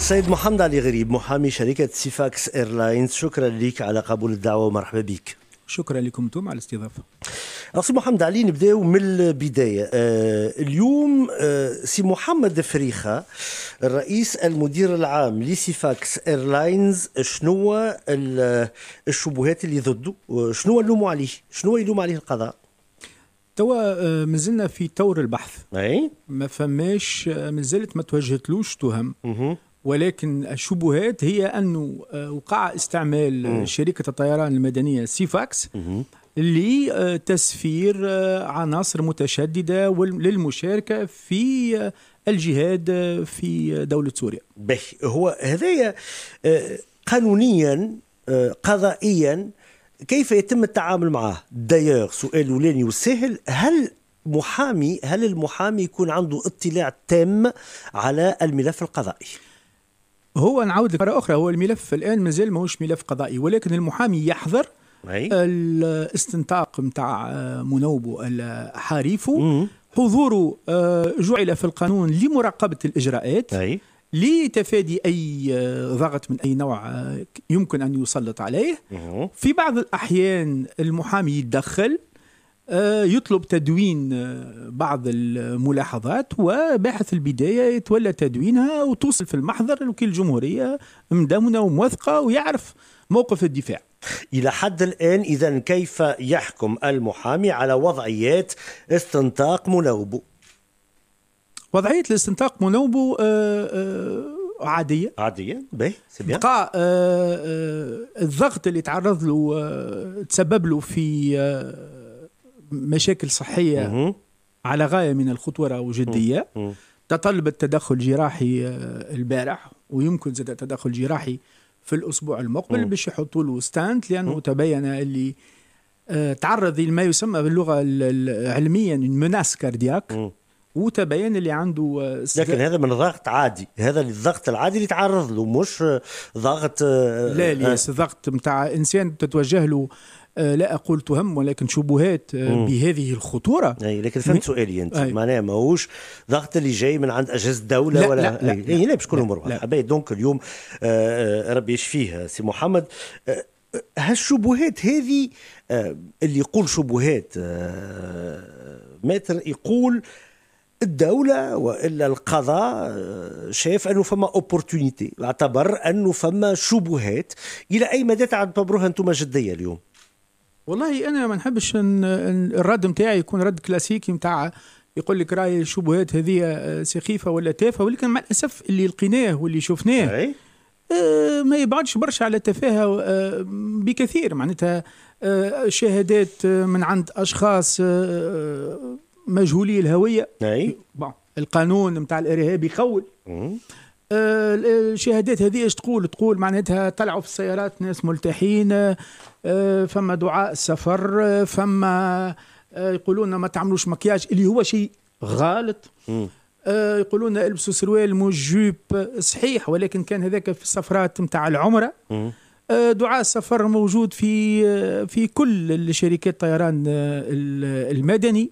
سيد محمد علي غريب محامي شركة سيفاكس ايرلاينز شكرا لك على قبول الدعوة ومرحبا بك شكرا لكم انتم على الاستضافه سي محمد علي نبداو من البدايه آه، اليوم آه، سي محمد فريخه الرئيس المدير العام لسيفاكس ايرلاينز شنو الشبهات اللي ضده شنو اللوم عليه شنو يلوم عليه القضاء توا آه، مازلنا في طور البحث اي ما فماش مازالت ما توجهتلوش تهم ولكن الشبهات هي أنه وقع استعمال شركة الطيران المدنية سيفاكس لتسفير عناصر متشددة للمشاركة في الجهاد في دولة سوريا به هو هذايا آه، قانونيا آه، قضائيا كيف يتم التعامل معه دايوغ سؤال اولاني وسهل هل محامي هل المحامي يكون عنده اطلاع تام على الملف القضائي هو نعاود لك مره اخرى هو الملف الان مازال ماهوش ملف قضائي ولكن المحامي أي؟ الاستنطاق نتاع آه، منوبه حريفه حضوره آه، جعل في القانون لمراقبه الاجراءات أي. لتفادي اي آه، ضغط من اي نوع يمكن ان يسلط عليه في بعض الاحيان المحامي يتدخل آه، يطلب تدوين آه، بعض الملاحظات وباحث البداية يتولى تدوينها وتوصل في المحضر لوكيل الجمهورية مدونة وموثقة ويعرف موقف الدفاع إلى حد الآن إذا كيف يحكم المحامي على وضعيات استنطاق مناوبه؟ وضعية الاستنطاق مناوبه آه، عادية عادية باهي بقى بيان بقى الضغط اللي تعرض له تسبب له في مشاكل صحيه على غايه من الخطوره وجديه تطلب التدخل جراحي آه، البارح ويمكن زاد تدخل جراحي في الاسبوع المقبل باش يحطوا له ستانت لانه مم. تبين اللي آه، تعرض لما يسمى باللغه علميا مناس كاردياك مم. وتبين اللي عنده آه، سد... لكن هذا من ضغط عادي هذا الضغط العادي اللي تعرض له مش ضغط لا ليس ضغط نتاع انسان تتوجه له آه، لا اقول تهم ولكن شبهات آه، بهذه الخطوره اي لكن فهمت سؤالي انت معناها ماهوش ضغط اللي جاي من عند اجهزه الدوله لا ولا لا لا, لا, لا, باش كلهم مروح دونك اليوم آه، ربي يشفيه سي محمد هالشبهات هذه اللي يقول شبهات ماتر يقول الدولة والا القضاء شاف انه فما اوبورتونيتي اعتبر انه فما شبهات الى اي مدى تعتبروها انتم جدية اليوم؟ والله انا ما نحبش الرد نتاعي يكون رد كلاسيكي نتاع يقول لك راي الشبهات هذه آه، سخيفه ولا تافهه ولكن مع الاسف اللي لقيناه واللي شفناه آه، ما يبعدش برشا على التفاهه آه، بكثير معناتها شهادات من عند اشخاص مجهولي الهويه أي. القانون نتاع الارهاب يخول آه، الشهادات هذه ايش تقول تقول معناتها طلعوا في السيارات ناس ملتحين آه، فما دعاء السفر آه، فما يقولون ما تعملوش مكياج اللي هو شيء غلط يقولون البسوا سروال مو جوب صحيح ولكن كان هذاك في السفرات نتاع العمره دعاء السفر موجود في في كل الشركات الطيران المدني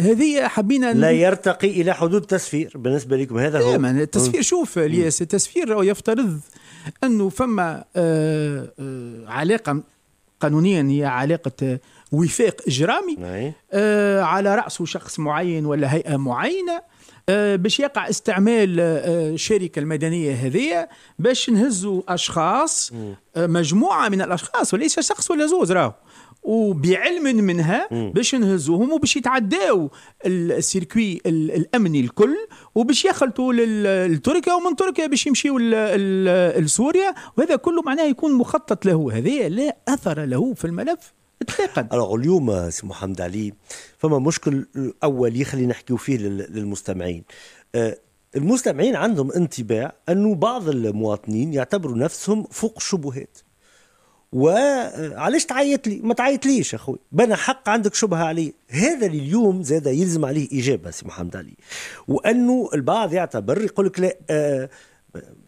هذه حبينا لا يرتقي الى حدود تسفير بالنسبه لكم هذا هو التسفير شوف الياس التسفير يفترض انه فما آه، آه، علاقه قانونيا هي علاقه آه، وفاق اجرامي نعم. على راسه شخص معين ولا هيئه معينه باش يقع استعمال الشركه المدنيه هذه باش نهزوا اشخاص مجموعه من الاشخاص وليس شخص ولا زوز راهو وبعلم منها باش نهزوهم وباش يتعداو السيركوي الامني الكل وباش يخلطوا لتركيا ومن تركيا باش يمشيوا لسوريا وهذا كله معناه يكون مخطط له هذا لا اثر له في الملف اطلاقا اليوم سي محمد علي فما مشكل اول يخلي نحكيو فيه للمستمعين آه، المستمعين عندهم انطباع انه بعض المواطنين يعتبروا نفسهم فوق الشبهات وعلاش تعيط لي ما تعيط ليش اخوي بنا حق عندك شبهه علي هذا اللي اليوم زاد يلزم عليه اجابه سي محمد علي وانه البعض يعتبر يقول لك لا آه،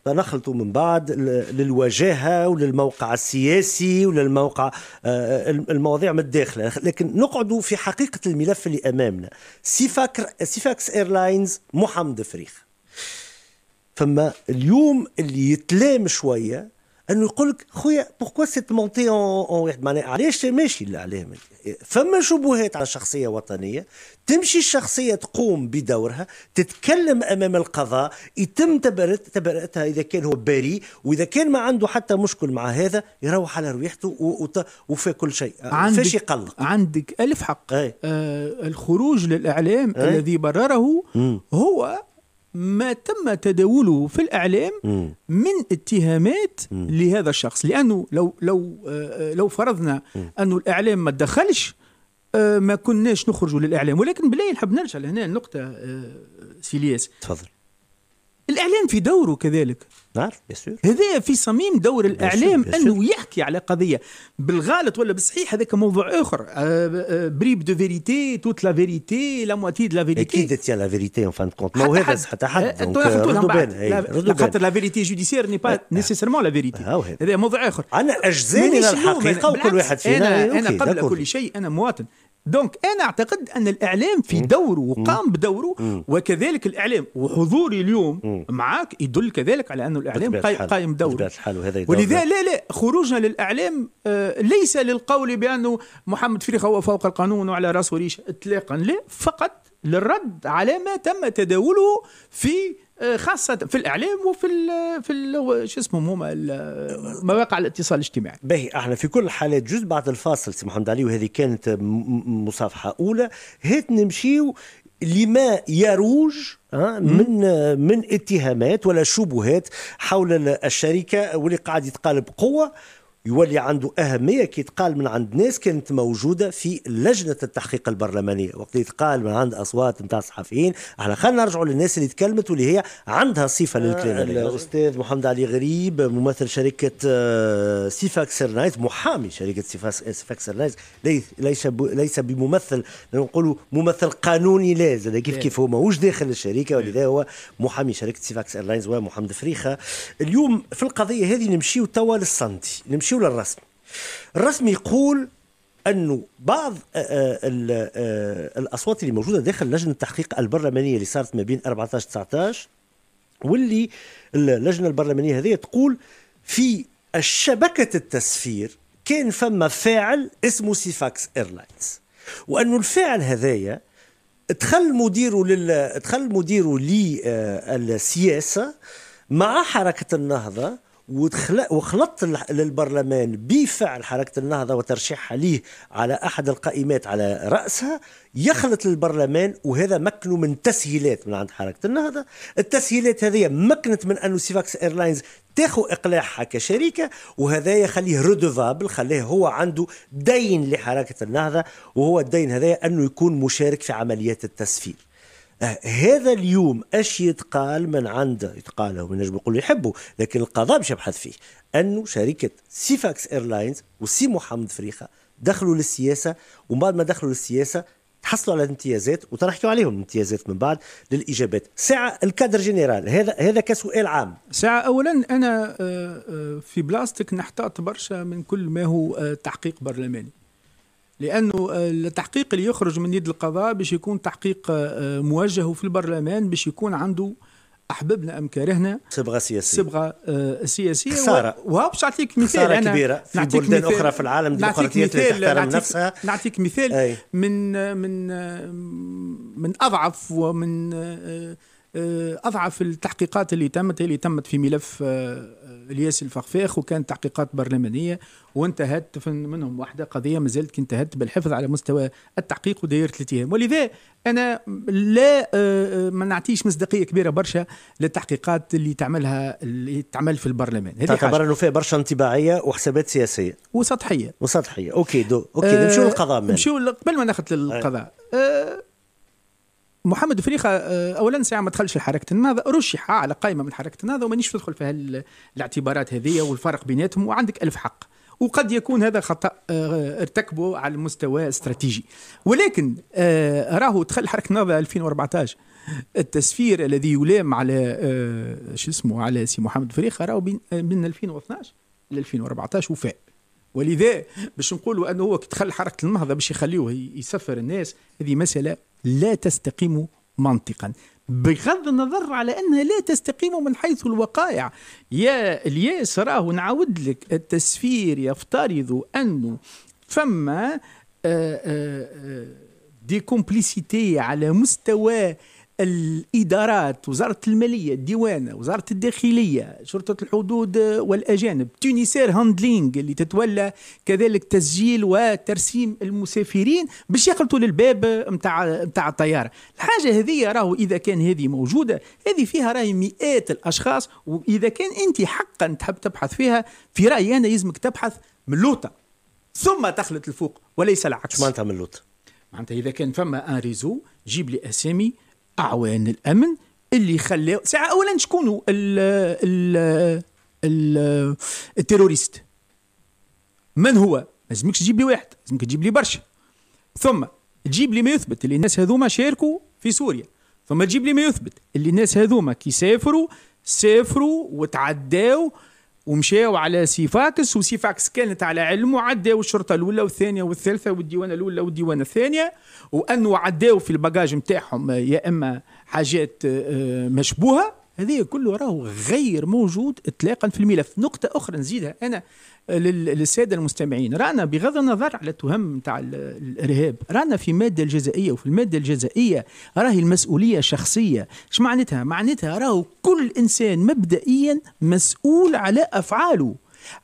تنخلطوا من بعض للوجاهة وللموقع السياسي وللموقع آه، المواضيع من الداخل لكن نقعدوا في حقيقة الملف اللي أمامنا سيفاكر سيفاكس إيرلاينز محمد فريخ فما اليوم اللي يتلام شوية انه يقول لك خويا بوركوا سيت مونتي اون اون واحد معناها علاش ماشي الاعلام فما شبهات على شخصيه وطنيه تمشي الشخصيه تقوم بدورها تتكلم امام القضاء يتم تبرئتها تبرئتها اذا كان هو بريء واذا كان ما عنده حتى مشكل مع هذا يروح على ريحته وفي كل شيء فاش يقلق عندك الف حق آه الخروج للإعلام الذي برره هو ما تم تداوله في الاعلام من اتهامات لهذا الشخص لانه لو لو آه، آه، لو فرضنا انه الاعلام ما تدخلش آه، ما كناش نخرجوا للاعلام ولكن بالله نحب نرجع لهنا النقطه سيلياس تفضل الإعلام في دوره كذلك نعم هذا في صميم دور الإعلام بيسور. أنه يحكي على قضية بالغلط ولا بالصحيح هذاك موضوع آخر بريب دو فيريتي توت لا فيريتي لا مواتي دو لا فيريتي اكيد تيا لا فيريتي اون فان كونت ماهو هذا حتى حد آه، euh, خاطر إيه، لا فيريتي جوديسير ني با نيسيسيرمون لا فيريتي آه، آه. هذا موضوع آخر أنا أجزاني الحقيقة وكل واحد فينا أنا قبل كل شيء أنا مواطن دونك انا اعتقد ان الاعلام في دوره وقام بدوره وكذلك الاعلام وحضوري اليوم معك يدل كذلك على أن الاعلام قائم دوره ولذا لا لا خروجنا للاعلام آه، ليس للقول بانه محمد فريخ هو فوق القانون وعلى راسه ريشه اطلاقا لا فقط للرد على ما تم تداوله في آه، خاصة في الإعلام وفي الـ في الـ شو اسمه هما مواقع الاتصال الاجتماعي. باهي احنا في كل الحالات جزء بعد الفاصل سي محمد علي وهذه كانت مصافحة أولى هات نمشيو لما يروج آه، من من اتهامات ولا شبهات حول الشركه واللي قاعد يتقال بقوه يولي عنده أهمية كي يتقال من عند ناس كانت موجودة في لجنة التحقيق البرلمانية وقت يتقال من عند أصوات نتاع الصحفيين احنا خلينا نرجعوا للناس اللي تكلمت واللي هي عندها صفة آه، للكلام الأستاذ محمد علي غريب ممثل شركة آه، سيفاك سيرنايز محامي شركة سيفاك سيرنايز ليس ليس بممثل نقولوا ممثل قانوني لازم كيف كيف هو ماهوش داخل الشركة ولذا هو محامي شركة سيفاك ايرلاينز ومحمد فريخة اليوم في القضية هذه نمشيو توا للسنتي نمشي نمشيو للرسم الرسم يقول انه بعض آه، آه، آه، الاصوات اللي موجوده داخل لجنه التحقيق البرلمانيه اللي صارت ما بين 14 19 واللي اللجنه البرلمانيه هذه تقول في شبكه التسفير كان فما فاعل اسمه سيفاكس ايرلاينز وانه الفاعل هذايا دخل مديره لل دخل مديره للسياسه مع حركه النهضه وخلطت للبرلمان بفعل حركة النهضة وترشيحها ليه على أحد القائمات على رأسها يخلط البرلمان وهذا مكنه من تسهيلات من عند حركة النهضة التسهيلات هذه مكنت من أنه سيفاكس إيرلاينز تاخو اقلاعها كشركه وهذا يخليه ردوفابل خليه هو عنده دين لحركه النهضه وهو الدين هذا انه يكون مشارك في عمليات التسفير آه، هذا اليوم اش يتقال من عنده يتقال هو نجم يقول يحبه لكن القضاء باش يبحث فيه انه شركه سيفاكس ايرلاينز وسي محمد فريخه دخلوا للسياسه ومن بعد ما دخلوا للسياسه تحصلوا على امتيازات وتنحكوا عليهم الامتيازات من بعد للاجابات ساعه الكادر جنرال هذا هذا كسؤال عام ساعه اولا انا آه، آه، في بلاستك نحتاط برشا من كل ما هو تحقيق برلماني لانه آه، التحقيق اللي يخرج من يد القضاء باش يكون تحقيق آه، آه، موجه في البرلمان باش يكون عنده احببنا ام كرهنا صبغه سياسيه صبغه سياسيه خساره وهابش نعطيك مثال خساره أنا كبيره في بلدان اخرى في العالم ديمقراطيات اللي تحترم نعطيك نفسها نعطيك مثال أي. من من من اضعف ومن اضعف التحقيقات اللي تمت اللي تمت في ملف الياس الفخفاخ وكانت تحقيقات برلمانيه وانتهت منهم واحده قضيه ما زالت انتهت بالحفظ على مستوى التحقيق ودائره الاتهام ولذا انا لا آه، آه، ما نعطيش مصداقيه كبيره برشا للتحقيقات اللي تعملها اللي تعمل في البرلمان هذه تعتبر انه فيها برشا انطباعيه وحسابات سياسيه وسطحيه وسطحيه اوكي دو اوكي آه، نمشيو للقضاء نمشيو قبل ما ناخذ للقضاء أه محمد فريخة آه، اولا ساعه ما دخلش لحركه النهضه رشح على قائمه من حركه النهضه ومانيش ندخل في الاعتبارات هذه والفرق بيناتهم وعندك الف حق وقد يكون هذا خطا آه، ارتكبه على المستوى استراتيجي ولكن آه، راهو دخل حركه النهضه 2014 التسفير الذي يلام على شو اسمه على سي محمد فريخة راهو من 2012 ل 2014 وفاء ولذا باش نقولوا انه هو كي دخل حركه النهضه باش يخليوه يسفر الناس هذه مساله لا تستقيم منطقا بغض النظر على انها لا تستقيم من حيث الوقائع يا الياس راه نعاود لك التسفير يفترض انه فما آه، آه، آه، دي كومبليسيتي على مستوى الادارات وزاره الماليه الديوان وزاره الداخليه شرطه الحدود آه، والاجانب تونيسير هاندلينج اللي تتولى كذلك تسجيل وترسيم المسافرين باش يخلطوا للباب نتاع نتاع الطياره الحاجه هذه راهو اذا كان هذه موجوده هذه فيها راهي مئات الاشخاص واذا كان انت حقا تحب تبحث فيها في رايي انا يلزمك تبحث من اللوطه ثم تخلط الفوق وليس العكس معناتها من اللوطه معناتها اذا كان فما ان ريزو جيب لي اسامي اعوان الامن اللي خلاو ساعه اولا شكونوا ال ال ال التيروريست من هو لازمكش تجيب لي واحد لازمك تجيب لي برشا ثم تجيب لي ما يثبت اللي الناس هذوما شاركوا في سوريا ثم تجيب لي ما يثبت اللي الناس هذوما كي سافروا سافروا وتعداوا ومشاو على سيفاكس وسيفاكس كانت على علم وعداو الشرطه الاولى والثانيه والثالثه والديوان الاولى والديوان الثانيه وانه عداو في الباجاج نتاعهم يا اما حاجات آه، مشبوهه هذه كله راهو غير موجود اطلاقا في الملف نقطة أخرى نزيدها أنا للساده المستمعين رانا بغض النظر على التهم نتاع الارهاب رانا في ماده الجزائيه وفي الماده الجزائيه راهي المسؤوليه شخصيه اش معناتها معناتها راهو كل انسان مبدئيا مسؤول على افعاله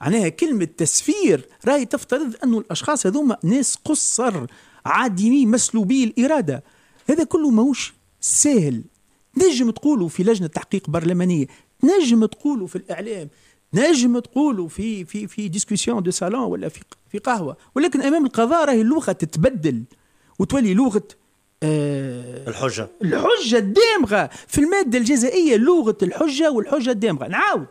معناها كلمه تسفير راهي تفترض انه الاشخاص هذوما ناس قصر عادمي مسلوبي الاراده هذا كله ماهوش سهل نجم تقولوا في لجنه تحقيق برلمانيه نجم تقولوا في الاعلام نجم تقولوا في في في ديسكسيون دو سالون ولا في في قهوه ولكن امام القضاء راهي اللغه تتبدل وتولي لغه أه الحجه الحجه الدامغه في الماده الجزائيه لغه الحجه والحجه الدامغه نعاود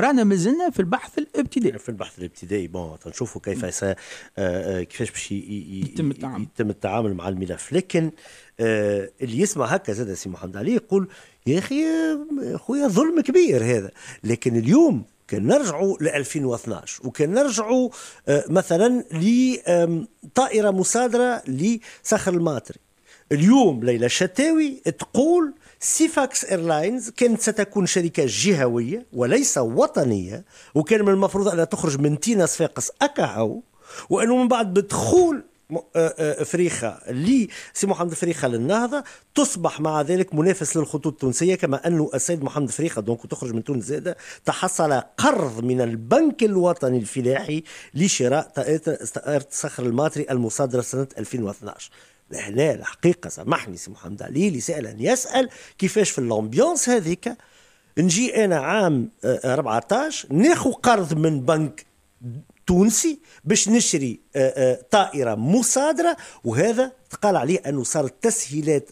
رانا مازلنا في البحث الابتدائي في البحث الابتدائي بون تنشوفوا كيف س... آه، آه، كيفاش باش يتم التعامل يتم التعامل مع الملف لكن آه، اللي يسمع هكا زاد سي محمد علي يقول يا اخي خويا ظلم كبير هذا لكن اليوم كان نرجعوا ل 2012 وكان نرجعوا مثلا لطائره مصادره لصخر الماطري اليوم ليلى الشتاوي تقول سيفاكس ايرلاينز كانت ستكون شركه جهويه وليس وطنيه وكان من المفروض انها تخرج من تينا صفاقس اكاهو وانه من بعد بدخول آه، آه، فريخة لي سي محمد فريخة للنهضة تصبح مع ذلك منافس للخطوط التونسية كما أنه السيد محمد فريخة دونك تخرج من تونس زادة تحصل قرض من البنك الوطني الفلاحي لشراء طائرة صخر الماطري المصادرة سنة 2012 لهنا الحقيقة سامحني سي محمد علي اللي سأل أن يسأل كيفاش في الأمبيونس هذيك نجي أنا عام 14 آه، ناخو قرض من بنك تونسي باش نشري آه، آه، طائرة مصادرة وهذا تقال عليه أنه صارت تسهيلات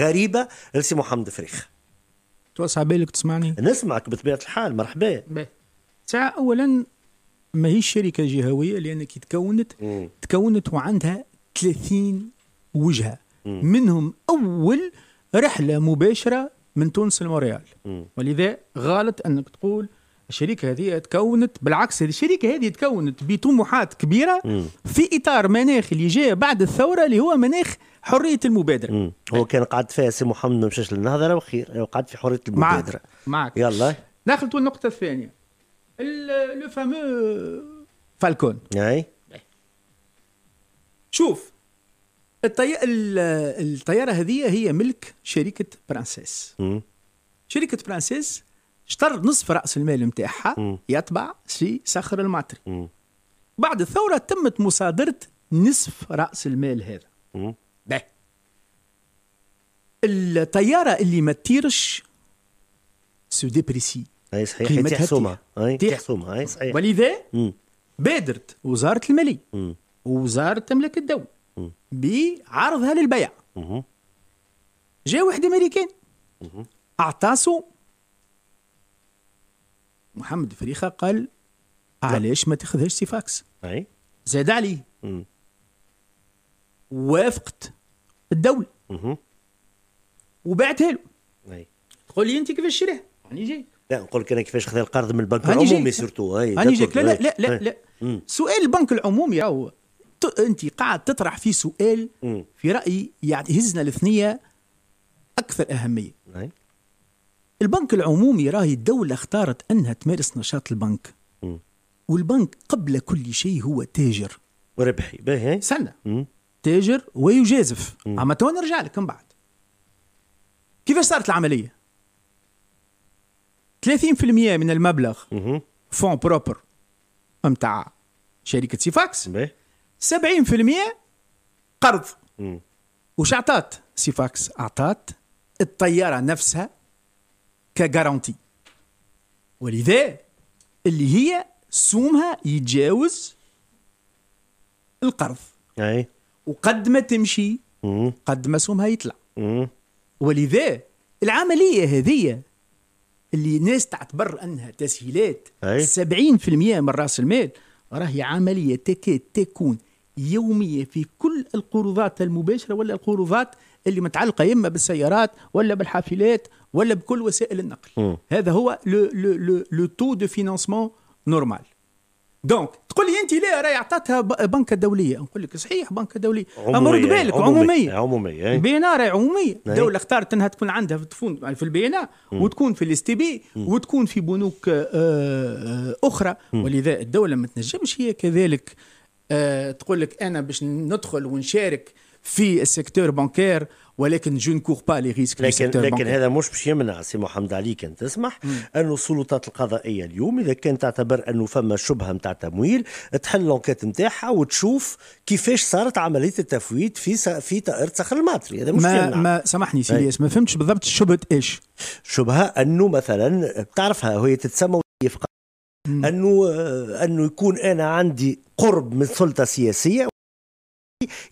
غريبة لسي محمد فريخ توسع بالك تسمعني نسمعك بطبيعة الحال مرحبا ساعة أولا ماهيش شركة جهوية لأن كي تكونت مم. تكونت وعندها 30 وجهه منهم اول رحله مباشره من تونس لموريال ولذا غلط انك تقول الشركه هذه تكونت بالعكس هذه الشركه هذه تكونت بطموحات كبيره مم. في اطار مناخ اللي جاء بعد الثوره اللي هو مناخ حريه المبادره مم. هو كان قعد فيها سي محمد ما مشاش للنهضه وخير قاعد في حريه المبادره معك, معك. يلا داخل النقطه الثانيه لو فامو فالكون اي شوف الطي... الطياره هذه هي ملك شركه برانسيس شركه برانسيس اشتر نصف راس المال نتاعها يطبع في صخر المعطري بعد الثوره تمت مصادره نصف راس المال هذا ده. الطياره اللي ما تطيرش سو ديبريسي اي صحيح تيح سومه اي سومه اي صحيح ولذا بادرت وزاره الماليه ووزاره تملك الدوله بعرضها للبيع جا واحد امريكان اعطاسو محمد فريخه قال علاش ما تاخذهاش سيفاكس اي زاد عليه وافقت الدوله وبعتها له اي تقول لي انت كيفاش شريها راني جاي لا نقول لك انا كيفاش خذ القرض من البنك العمومي سيرتو هاني جاك لا لا لا لا, لا. سؤال البنك العمومي راهو انت قاعد تطرح فيه سؤال في رايي يعني يهزنا الاثنيه اكثر اهميه نعم. البنك العمومي راهي الدوله اختارت انها تمارس نشاط البنك والبنك قبل كل شيء هو تاجر وربحي باهي سنة تاجر ويجازف اما تو نرجع لك من بعد كيفاش صارت العمليه 30% من المبلغ فون بروبر نتاع شركه سيفاكس بيه. 70% قرض وش اعطات سيفاكس اعطات الطياره نفسها كجارانتي ولذا اللي هي سومها يتجاوز القرض اي وقد ما تمشي قد ما سومها يطلع ولذا العمليه هذه اللي الناس تعتبر انها تسهيلات أي. 70% من راس المال راهي عمليه تكاد تكون يومية في كل القروضات المباشرة ولا القروضات اللي متعلقة إما بالسيارات ولا بالحافلات ولا بكل وسائل النقل م. هذا هو لو تو دو فينانسمون نورمال دونك تقول لي انت لا راهي عطاتها بنكه دوليه نقول لك صحيح بنكه دوليه اما بالك عموميه عموميه إيه. البينا راهي عموميه الدوله إيه. اختارت انها تكون عندها في الدفون يعني في البينا وتكون في الاس تي بي وتكون في بنوك آه، آه، اخرى ولذا الدوله ما تنجمش هي كذلك آه، تقول لك انا باش ندخل ونشارك في السيكتور بانكير ولكن جو نكور با لي ريسك لكن لكن هذا مش باش يمنع سي محمد علي كان تسمح انه السلطات القضائيه اليوم اذا كان تعتبر انه فما شبهه نتاع تمويل تحل لونكيت نتاعها وتشوف كيفاش صارت عمليه التفويت في س... في طائره صخر الماطري هذا مش ما يمنع. ما سامحني سي ما فهمتش بالضبط شبهه ايش؟ شبهه انه مثلا تعرفها وهي تتسمى انه آه، انه يكون انا عندي قرب من سلطه سياسيه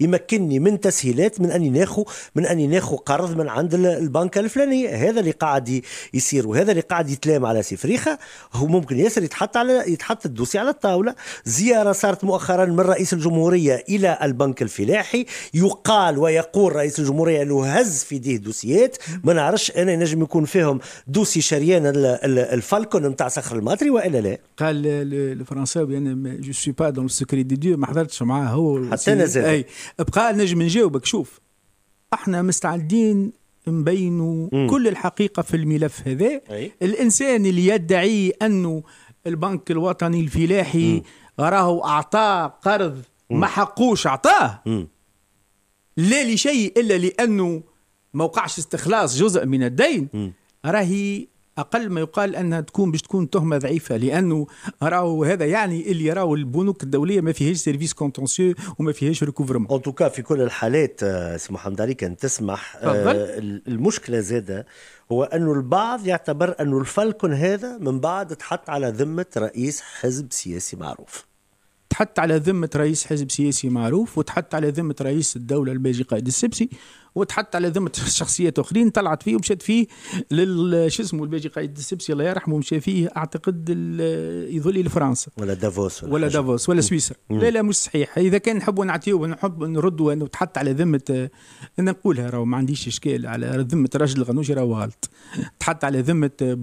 يمكنني من تسهيلات من اني ناخو من اني ناخو قرض من عند البنك الفلانية هذا اللي قاعد يصير وهذا اللي قاعد يتلام على سفريخة هو ممكن ياسر يتحط على يتحط الدوسي على الطاولة زيارة صارت مؤخرا من رئيس الجمهورية إلى البنك الفلاحي يقال ويقول رئيس الجمهورية أنه هز في ديه دوسيات ما نعرفش أنا نجم يكون فيهم دوسي شريان الفالكون نتاع صخر الماطري وإلا لا قال الفرنساوي أنا جو سوي با دون سكري دي ديو ما حضرتش معاه هو حتى نزل اي بقى نجم نجاوبك شوف احنا مستعدين نبينوا كل الحقيقة في الملف هذا الإنسان اللي يدعي أنه البنك الوطني الفلاحي راهو أعطاه قرض ما حقوش أعطاه لا لشيء إلا لأنه ما وقعش استخلاص جزء من الدين راهي اقل ما يقال انها تكون باش تكون تهمه ضعيفه لانه راهو هذا يعني اللي راهو البنوك الدوليه ما فيهاش سيرفيس كونتونسيو وما فيهاش ريكوفرمون ان توكا في كل الحالات آه، سي محمد علي كان تسمح آه المشكله زاده هو انه البعض يعتبر انه الفلكون هذا من بعد تحط على ذمه رئيس حزب سياسي معروف تحط على ذمه رئيس حزب سياسي معروف وتحط على ذمه رئيس الدوله الباجي قائد السبسي وتحط على ذمه شخصيات اخرين طلعت فيه ومشات فيه لل شو اسمه الباجي قايد السبسي الله يرحمه مشى فيه اعتقد يظل لفرنسا ولا دافوس ولا, ولا دافوس ولا سويسرا لا لا مش صحيح اذا كان نحبوا نعطيو ونحب نردوا وتحط على ذمه آه، انا نقولها راهو ما عنديش اشكال على ذمه راجل الغنوجي راهو غلط تحط على ذمه آه،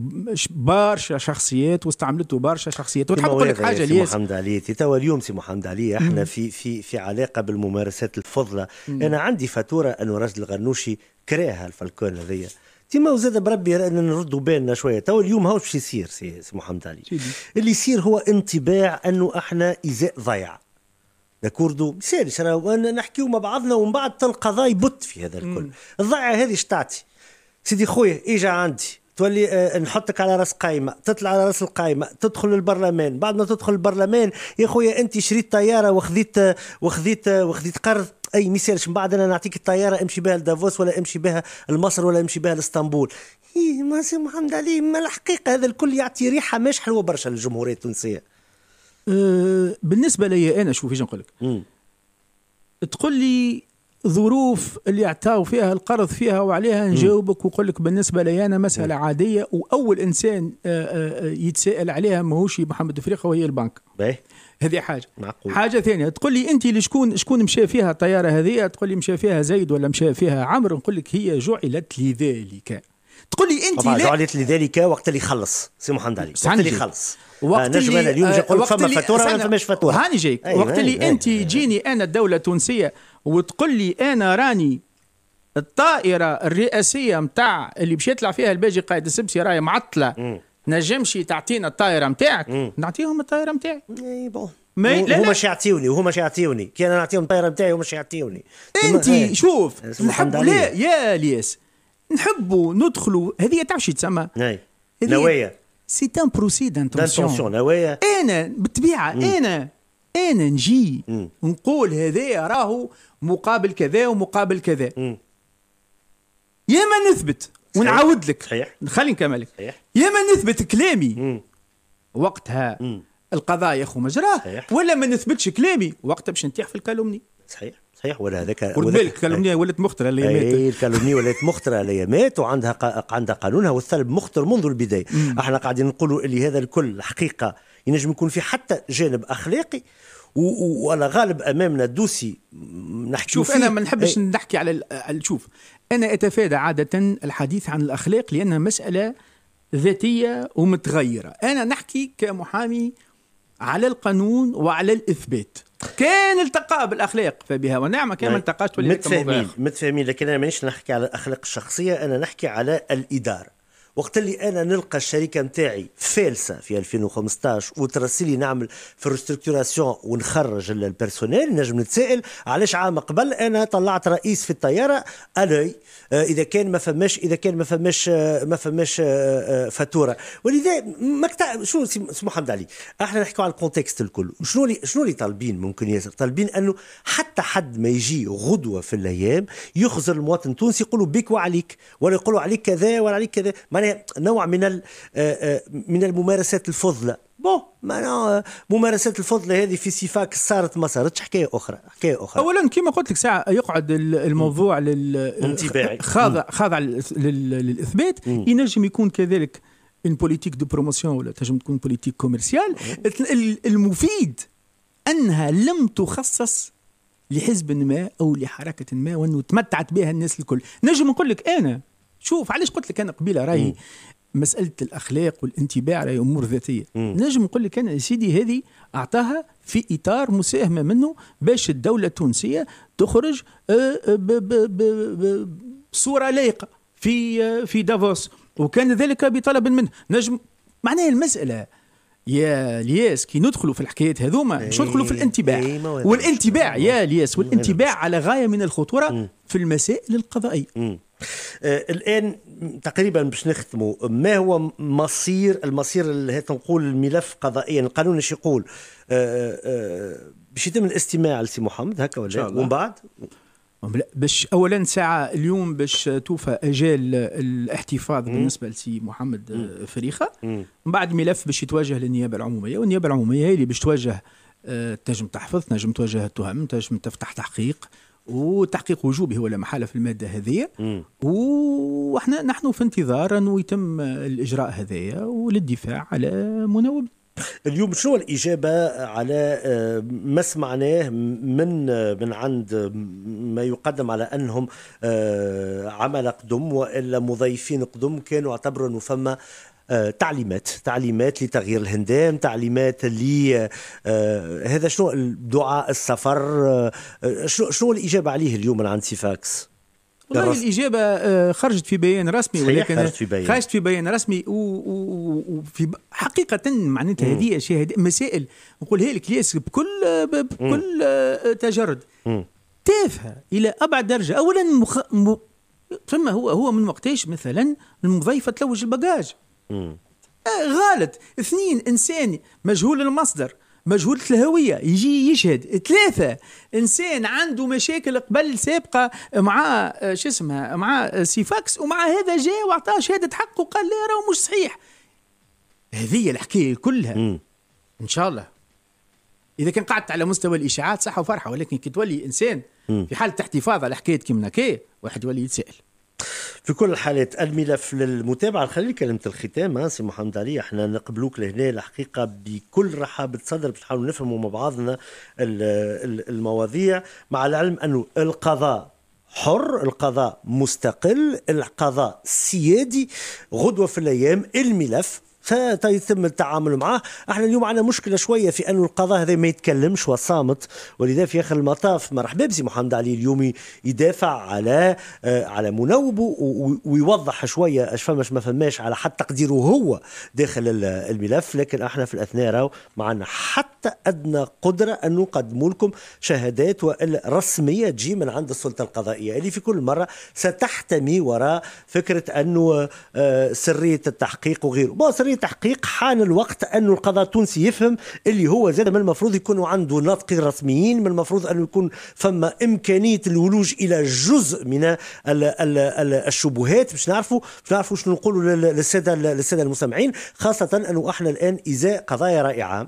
برشا شخصيات واستعملته برشا شخصيات وتحب تقول لك حاجه سي محمد علي توا اليوم سي محمد علي احنا في في في علاقه بالممارسات الفضله انا عندي فاتوره انه راجل الغنوشي كراها الفلكون هذيا تيما وزاد بربي رانا نردوا بالنا شويه تو اليوم هاو باش يصير سي محمد علي جديد. اللي يصير هو انطباع انه احنا ازاء ضيع داكوردو مسالش راه نحكيو مع بعضنا ومن بعد تلقى ضاي يبت في هذا الكل الضيعه هذه شتعطي سيدي خويا اجا عندي تولي أه نحطك على راس قايمه تطلع على راس القايمه تدخل البرلمان بعد ما تدخل البرلمان يا خويا انت شريت طياره وخذيت وخذيت وخذيت قرض اي مثال من بعد انا نعطيك الطياره امشي بها لدافوس ولا امشي بها لمصر ولا امشي بها لاسطنبول إيه سي محمد علي ما الحقيقه هذا الكل يعطي ريحه مش حلوه برشا للجمهوريه التونسيه أه بالنسبه لي انا شوف ايش نقول لك تقول لي ظروف اللي اعطاو فيها القرض فيها وعليها نجاوبك وقول لك بالنسبه لي انا مساله عاديه واول انسان آه، آه، آه، يتساءل عليها ماهوش محمد افريقيا وهي البنك باهي هذه حاجه معقول. حاجه ثانيه تقول لي انت لشكون شكون مشى فيها الطياره هذه تقول لي مشى فيها زيد ولا مشى فيها عمرو نقول لك هي جعلت لذلك تقول لي انت طبعا جعلت لذلك وقت اللي خلص سي محمد علي وقت اللي خلص وقت اللي نجم اليوم فما فاتوره ما فماش فاتوره هاني جايك أيوة، وقت اللي أيوة، انت أيوة، جيني انا الدوله التونسيه وتقول لي انا راني الطائره الرئاسيه متاع اللي باش يطلع فيها الباجي قائد السبسي راهي معطله نجمش تعطينا الطائره متاعك نعطيهم الطائره متاعي اي بون ما هما يعطيوني وهما مش يعطيوني كي انا نعطيهم الطائره نتاعي ومش يعطيوني انت إيه. شوف نحب لا يا الياس نحبوا ندخلوا هذه تعرف شو تسمى نعم. نوايا سي ان بروسي دانتونسيون نوايا انا بالطبيعه انا انا نجي مم. نقول هذا راهو مقابل كذا ومقابل كذا يا ما نثبت ونعاود لك صحيح خليني لك يا ما نثبت كلامي مم. وقتها مم. القضاء ياخو مجراه ولا ما نثبتش كلامي وقتها باش نتيح في الكالومني صحيح صحيح ولا هذاك خد الكالومني الكالومنيا ولات مختره الايامات اي الكالومني ولات مختره الايامات وعندها عندها قانونها والثلب مخطر منذ البدايه احنا قاعدين نقولوا اللي هذا الكل حقيقه ينجم يكون في حتى جانب اخلاقي وانا غالب امامنا دوسي نحكي شوف انا ما نحبش نحكي على شوف انا اتفادى عاده الحديث عن الاخلاق لانها مساله ذاتيه ومتغيره انا نحكي كمحامي على القانون وعلى الاثبات كان التقى بالاخلاق فبها ونعمه كان ما نعم. التقاش متفاهمين متفاهمين لكن انا مانيش نحكي على الاخلاق الشخصيه انا نحكي على الاداره وقت اللي انا نلقى الشركه نتاعي فالسه في 2015 وترسلي نعمل في الريستركتوراسيون ونخرج البيرسونيل نجم نتسائل علاش عام قبل انا طلعت رئيس في الطياره الوي آه، اذا كان ما فماش اذا كان ما فماش آه، ما فماش آه، فاتوره ولذا مكتع شو سي محمد علي احنا نحكوا على الكونتكست الكل شنو اللي شنو اللي طالبين ممكن ياسر طالبين انه حتى حد ما يجي غدوه في الايام يخزر المواطن التونسي يقولوا بك وعليك ولا يقولوا عليك كذا ولا عليك كذا يعني نوع من آه، آه، من الممارسات الفضلة بون معنا آه، ممارسات الفضلة هذه في سيفاك صارت ما صارتش حكاية أخرى حكاية أخرى أولا كما قلت لك ساعة يقعد الموضوع لل خاضع خاضع للإثبات ينجم يكون كذلك ان بوليتيك دو بروموسيون ولا تنجم تكون بوليتيك كوميرسيال المفيد انها لم تخصص لحزب ما او لحركه ما وانه تمتعت بها الناس الكل نجم نقول لك انا شوف علاش قلت لك انا قبيله راهي مساله الاخلاق والانتباع راهي امور ذاتيه مم. نجم نقول لك انا يا سيدي هذه اعطاها في اطار مساهمه منه باش الدوله التونسيه تخرج آه، آه، بصوره لائقه في آه، في دافوس وكان ذلك بطلب منه نجم معناها المساله يا الياس كي ندخلوا في الحكايات هذوما باش ندخلوا في إيه، الانتباع إيه، والانتباع إيه، يا الياس والانتباع على غايه من الخطوره في المسائل القضائيه آه، الان تقريبا باش نختموا ما هو مصير المصير اللي تنقول الملف قضائيا القانون اش يقول آه، آه، باش يتم الاستماع لسي محمد هكا ولا ومن بعد باش اولا ساعه اليوم باش توفى اجال الاحتفاظ بالنسبه لسي محمد فريخه من بعد ملف باش يتوجه للنيابه العموميه والنيابه العموميه هي اللي باش توجه تنجم تحفظ تنجم تواجه التهم تنجم تفتح تحقيق وتحقيق وجوبه ولا محاله في الماده هذه وحنا نحن في انتظار انه يتم الاجراء هذايا وللدفاع على مناوب اليوم شو الإجابة على آه، ما سمعناه من آه، من عند آه، ما يقدم على أنهم عمل قدم وإلا مضيفين قدم كانوا اعتبروا أنه فما تعليمات تعليمات لتغيير الهندام تعليمات ل آه، هذا شنو دعاء السفر آه، شنو شنو الاجابه عليه اليوم من عند سيفاكس؟ والله الاجابه آه، خرجت في بيان رسمي ولكن خرجت في بيان خرجت في بيان رسمي وفي حقيقه معناتها هذه اشياء مسائل نقولها لك ياسر بكل بكل تجرد تافهه الى ابعد درجه اولا مخ... م... ثم هو هو من وقتاش مثلا المضيفه تلوج الباجاج آه، غلط اثنين انسان مجهول المصدر مجهولة الهوية يجي يشهد ثلاثة إنسان عنده مشاكل قبل سابقة مع آه، شو اسمها مع آه، سيفاكس ومع هذا جاء وأعطاه شهادة حق وقال لا راهو مش صحيح هذه الحكاية كلها م. إن شاء الله إذا كان قعدت على مستوى الإشاعات صحة وفرحة ولكن كي تولي إنسان م. في حالة احتفاظ على حكاية كيمناكي واحد يولي يتسائل في كل الحالات الملف للمتابعه نخلي كلمه الختام سي محمد علي احنا نقبلوك لهنا الحقيقه بكل رحابه صدر باش نحاولوا نفهموا مع بعضنا المواضيع مع العلم انه القضاء حر القضاء مستقل القضاء سيادي غدوة في الأيام الملف فيتم التعامل معه احنا اليوم عندنا مشكله شويه في انه القضاء هذا ما يتكلمش وصامت ولذا في اخر المطاف مرحبا بسي محمد علي اليوم يدافع على آه، على منوبه ويوضح شويه اش فماش ما فماش على حتى تقديره هو داخل الملف لكن احنا في الاثناء راهو ما عندنا حتى ادنى قدره انه نقدموا لكم شهادات والا رسميه تجي من عند السلطه القضائيه اللي في كل مره ستحتمي وراء فكره انه آه، سريه التحقيق وغيره سريه في تحقيق حان الوقت أن القضاء التونسي يفهم اللي هو زاد من المفروض يكونوا عنده ناطقين رسميين من المفروض أنه يكون فما إمكانية الولوج إلى جزء من الـ الـ الـ الشبهات باش نعرفوا باش نعرفوا شنو نقولوا للسادة للسادة المستمعين خاصة أنه احنا الآن إزاء قضايا رائعة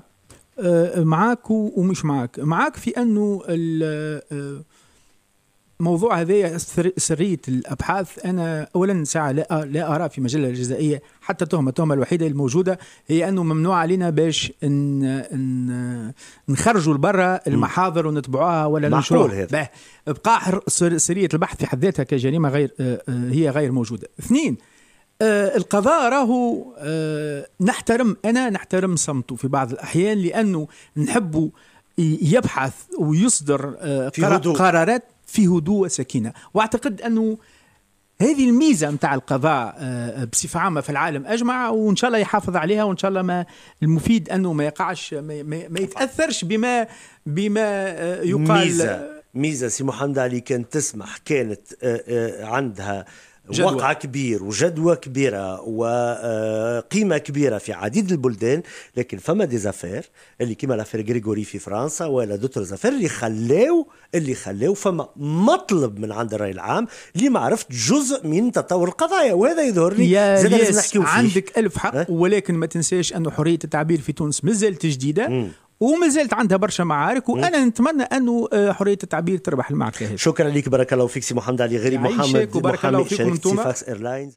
أه، معاك ومش معاك معاك في أنه أه، موضوع هذا سرية الأبحاث أنا أولا ساعة لا, أرى في مجلة الجزائية حتى تهمة التهمة الوحيدة الموجودة هي أنه ممنوع علينا باش إن إن نخرجوا لبرا المحاضر ونتبعوها ولا ننشروها بقى سرية البحث في حد ذاتها كجريمة غير آه، آه، هي غير موجودة اثنين آه، القضاء راهو نحترم أنا نحترم صمته في بعض الأحيان لأنه نحبه يبحث ويصدر قرارات في هدوء وسكينه واعتقد انه هذه الميزه نتاع القضاء آه، بصفه عامه في العالم اجمع وان شاء الله يحافظ عليها وان شاء الله ما المفيد انه ما يقعش ما, ما يتاثرش بما بما آه، يقال ميزه ميزه سي محمد علي كان تسمح كانت آه، عندها وقع كبير وجدوى كبيرة وقيمة آه، كبيرة في عديد البلدان لكن فما دي زافير اللي كيما لافير غريغوري في فرنسا ولا دوتر زافير اللي خلاو اللي خلاو فما مطلب من عند الرأي العام اللي جزء من تطور القضايا وهذا يظهر لي زاد لازم نحكيو فيه عندك ألف حق ولكن ما تنساش أن حرية التعبير في تونس مازالت جديدة وما زالت عندها برشا معارك وانا نتمنى انه آه، حريه التعبير تربح المعركه هذه شكرا لك بارك الله فيك سي محمد علي غريب محمد وبارك الله فيكم